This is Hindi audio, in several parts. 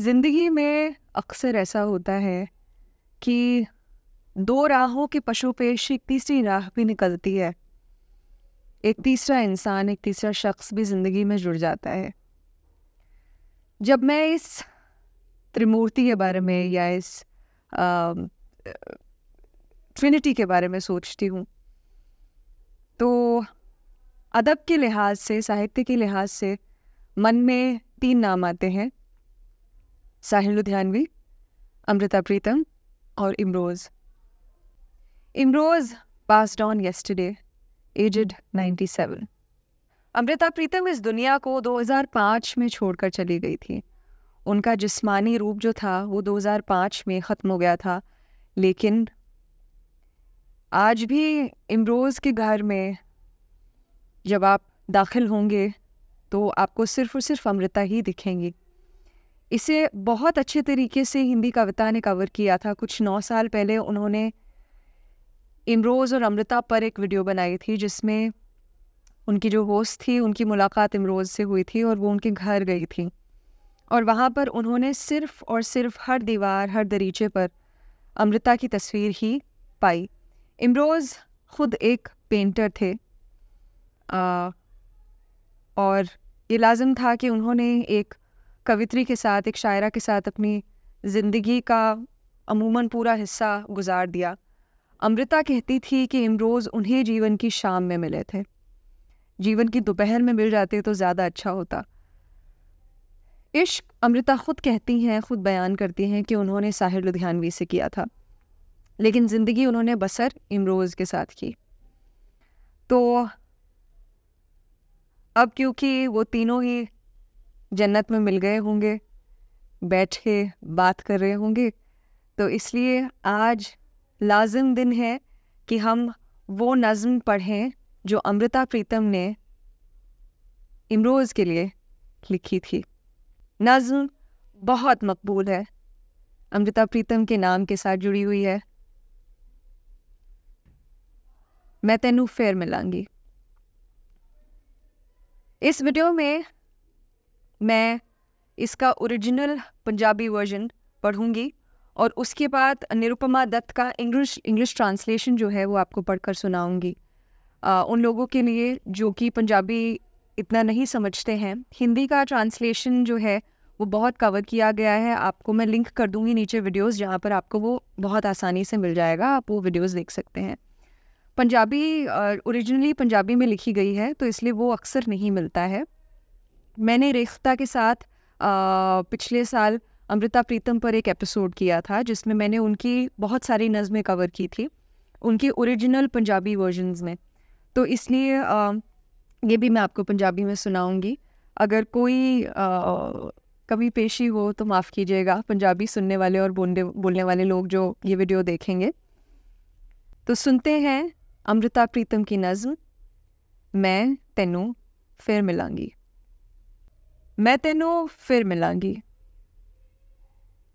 ज़िंदगी में अक्सर ऐसा होता है कि दो राहों के पशु पेश एक तीसरी राह भी निकलती है एक तीसरा इंसान एक तीसरा शख्स भी ज़िंदगी में जुड़ जाता है जब मैं इस त्रिमूर्ति के बारे में या इस ट्रिनिटी के बारे में सोचती हूँ तो अदब के लिहाज से साहित्य के लिहाज से मन में तीन नाम आते हैं साहिल लुधियानवी अमृता प्रीतम और Imroz Imroz passed yesterday aged ninety 97. Amrita Pritam इस दुनिया को 2005 में छोड़कर चली गई थी उनका जिस्मानी रूप जो था वो 2005 में ख़त्म हो गया था लेकिन आज भी इमरोज़ के घर में जब आप दाखिल होंगे तो आपको सिर्फ़ और सिर्फ अमृता ही दिखेंगी इसे बहुत अच्छे तरीके से हिंदी कविता ने कवर किया था कुछ नौ साल पहले उन्होंने इमरोज़ और अमृता पर एक वीडियो बनाई थी जिसमें उनकी जो होस्ट थी उनकी मुलाकात इमरोज़ से हुई थी और वो उनके घर गई थी और वहाँ पर उन्होंने सिर्फ और सिर्फ हर दीवार हर दरीचे पर अमृता की तस्वीर ही पाई इमरोज़ ख़ुद एक पेंटर थे आ, और ये लाजम था कि उन्होंने एक कवित्री के साथ एक शायरा के साथ अपनी ज़िंदगी का अमूमन पूरा हिस्सा गुजार दिया अमृता कहती थी कि इमरोज़ उन्हें जीवन की शाम में मिले थे जीवन की दोपहर में मिल जाते तो ज़्यादा अच्छा होता इश्क अमृता खुद कहती हैं खुद बयान करती हैं कि उन्होंने साहिर लुधियानवी से किया था लेकिन ज़िंदगी उन्होंने बसर इमरोज़ के साथ की तो अब क्योंकि वो तीनों ही जन्नत में मिल गए होंगे बैठ के बात कर रहे होंगे तो इसलिए आज लाजिम दिन है कि हम वो नज़म पढ़ें जो अमृता प्रीतम ने इमरोज़ के लिए लिखी थी नज़म बहुत मकबूल है अमृता प्रीतम के नाम के साथ जुड़ी हुई है मैं तेनू फिर मिलांगी इस वीडियो में मैं इसका ओरिजिनल पंजाबी वर्जन पढ़ूंगी और उसके बाद निरुपमा दत्त का इंग्लिश इंग्लिश ट्रांसलेशन जो है वो आपको पढ़कर सुनाऊंगी आ, उन लोगों के लिए जो कि पंजाबी इतना नहीं समझते हैं हिंदी का ट्रांसलेशन जो है वो बहुत कवर किया गया है आपको मैं लिंक कर दूंगी नीचे वीडियोस जहाँ पर आपको वो बहुत आसानी से मिल जाएगा आप वो वीडियोस देख सकते हैं पंजाबी ओरिजिनली पंजाबी में लिखी गई है तो इसलिए वो अक्सर नहीं मिलता है मैंने रेख्ता के साथ आ, पिछले साल अमृता प्रीतम पर एक एपिसोड किया था जिसमें मैंने उनकी बहुत सारी नज़में कवर की थी उनकी ओरिजिनल पंजाबी वर्जन्स में तो इसलिए आ, ये भी मैं आपको पंजाबी में सुनाऊंगी अगर कोई आ, कभी पेशी हो तो माफ़ कीजिएगा पंजाबी सुनने वाले और बोलने बोलने वाले लोग जो ये वीडियो देखेंगे तो सुनते हैं अमृता प्रीतम की नज़म मैं तेनू फिर मिलांगी ਮੈਂ ਤੈਨੂੰ ਫਿਰ ਮਿਲਾਂਗੀ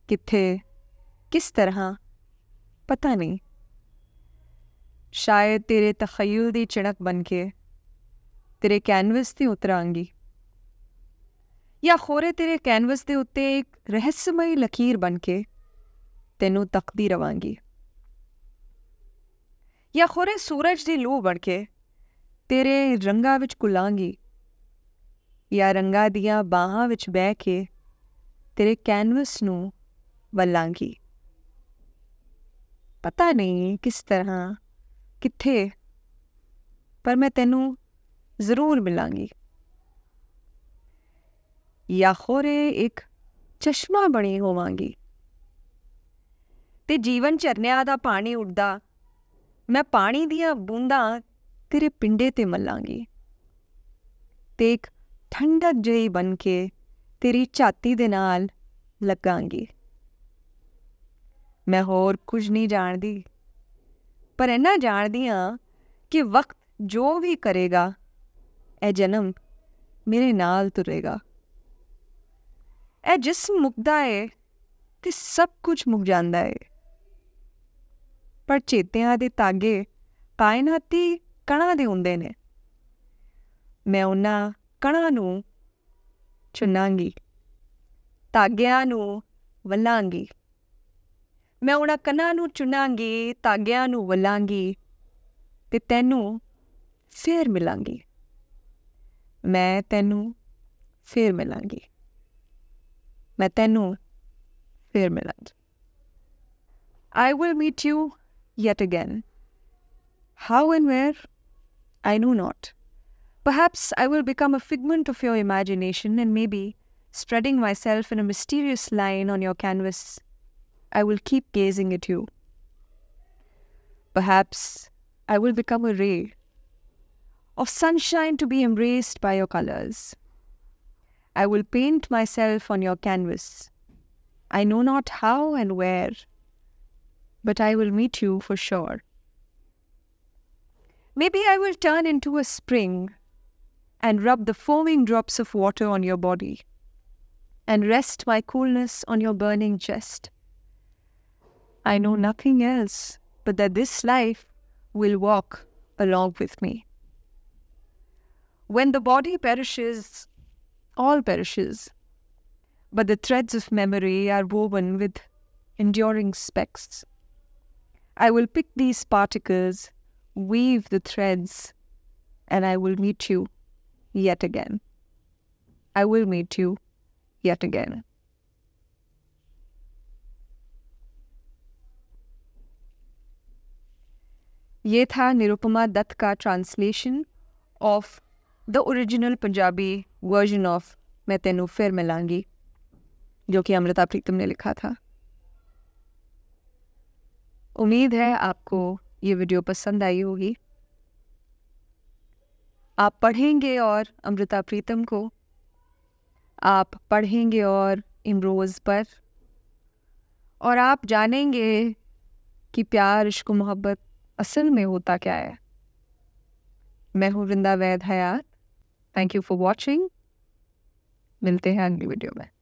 ਕਿੱਥੇ ਕਿਸ ਤਰ੍ਹਾਂ ਪਤਾ ਨਹੀਂ ਸ਼ਾਇਦ ਤੇਰੇ ਤਖਯਲ ਦੀ ਚਣਕ ਬਣ ਕੇ ਤੇਰੇ ਕੈਨਵਸ ਤੇ ਉਤਰਾਂਗੀ ਜਾਂ ਖੋਰੇ ਤੇਰੇ ਕੈਨਵਸ ਦੇ ਉੱਤੇ ਇੱਕ ਰਹੱਸਮਈ ਲਕੀਰ ਬਣ ਕੇ ਤੈਨੂੰ ਤੱਕਦੀ ਰਵਾਂਗੀ ਜਾਂ ਖੋਰੇ ਸੂਰਜ ਦੀ ਲੋ ਬਣ ਕੇ ਤੇਰੇ ਰੰਗਾਂ ਵਿੱਚ ਕੁਲਾਂਗੀ ਜਾਂ ਰੰਗਾ ਦੀਆਂ ਬਾਹਾਂ ਵਿੱਚ ਬਹਿ ਕੇ ਤੇਰੇ ਕੈਨਵਸ ਨੂੰ ਵੱਲਾਂਗੀ ਪਤਾ ਨਹੀਂ ਕਿਸ ਤਰ੍ਹਾਂ ਕਿੱਥੇ ਪਰ ਮੈਂ ਤੈਨੂੰ ਜ਼ਰੂਰ ਮਿਲਾਂਗੀ ਯਾ ਖੋਰੇ ਇੱਕ ਚਸ਼ਮਾ ਬਣੀ ਹੋਵਾਂਗੀ ਤੇ ਜੀਵਨ ਚਰਨਿਆਂ ਦਾ ਪਾਣੀ ਉੱਡਦਾ ਮੈਂ ਪਾਣੀ ਦੀਆਂ ਬੂੰਦਾਂ ਤੇਰੇ ਪਿੰਡੇ ਤੇ ਮੱਲਾਂਗੀ ਤੇ ਇੱਕ ਠੰਡਕ ਜਿਹੀ ਬਣ ਕੇ ਤੇਰੀ ਛਾਤੀ ਦੇ ਨਾਲ ਲੱਗਾਂਗੀ ਮੈਂ ਹੋਰ ਕੁਝ ਨਹੀਂ ਜਾਣਦੀ ਪਰ ਇਹਨਾਂ ਜਾਣਦੀ ਆ ਕਿ ਵਕਤ ਜੋ ਵੀ ਕਰੇਗਾ ਇਹ ਜਨਮ ਮੇਰੇ ਨਾਲ ਤੁਰੇਗਾ ਇਹ ਜਿਸਮ ਮੁਕਦਾ ਏ ਤੇ ਸਭ ਕੁਝ ਮੁਕ ਜਾਂਦਾ ਏ ਪਰ ਚੇਤਿਆਂ ਦੇ ਤਾਗੇ ਕਾਇਨਾਤੀ ਕਣਾਂ ਦੇ ਹੁੰਦੇ ਨੇ ਮੈਂ ਉਹਨਾਂ ਕਣਾਂ ਨੂੰ ਚੁਣਾਂਗੀ ਤਾਗਿਆਂ ਨੂੰ ਵਲਾਂਗੀ ਮੈਂ ਉਹਨਾਂ ਕਣਾਂ ਨੂੰ ਚੁਣਾਂਗੀ ਤਾਗਿਆਂ ਨੂੰ ਵਲਾਂਗੀ ਤੇ ਤੈਨੂੰ ਫੇਰ ਮਿਲਾਂਗੀ ਮੈਂ ਤੈਨੂੰ ਫੇਰ ਮਿਲਾਂਗੀ ਮੈਂ ਤੈਨੂੰ ਫੇਰ ਮਿਲਾਂਗੀ I will meet you yet again. How and where, I know not. Perhaps I will become a figment of your imagination and maybe, spreading myself in a mysterious line on your canvas, I will keep gazing at you. Perhaps I will become a ray of sunshine to be embraced by your colors. I will paint myself on your canvas. I know not how and where, but I will meet you for sure. Maybe I will turn into a spring and rub the foaming drops of water on your body, and rest my coolness on your burning chest. I know nothing else but that this life will walk along with me. When the body perishes, all perishes, but the threads of memory are woven with enduring specks. I will pick these particles, weave the threads, and I will meet you yet again. I will meet you yet again. ये था निरुपमा दत्त का translation of the original Punjabi version of मैं तेनू फिर मिलांगी जो कि अमृता प्रीतम ने लिखा था उम्मीद है आपको ये वीडियो पसंद आई होगी आप पढ़ेंगे और अमृता प्रीतम को आप पढ़ेंगे और इमरोज़ पर और आप जानेंगे कि प्यार इश्क मोहब्बत असल में होता क्या है मैं हूँ Vrinda Vaid Hayat thank you for watching मिलते हैं अगली वीडियो में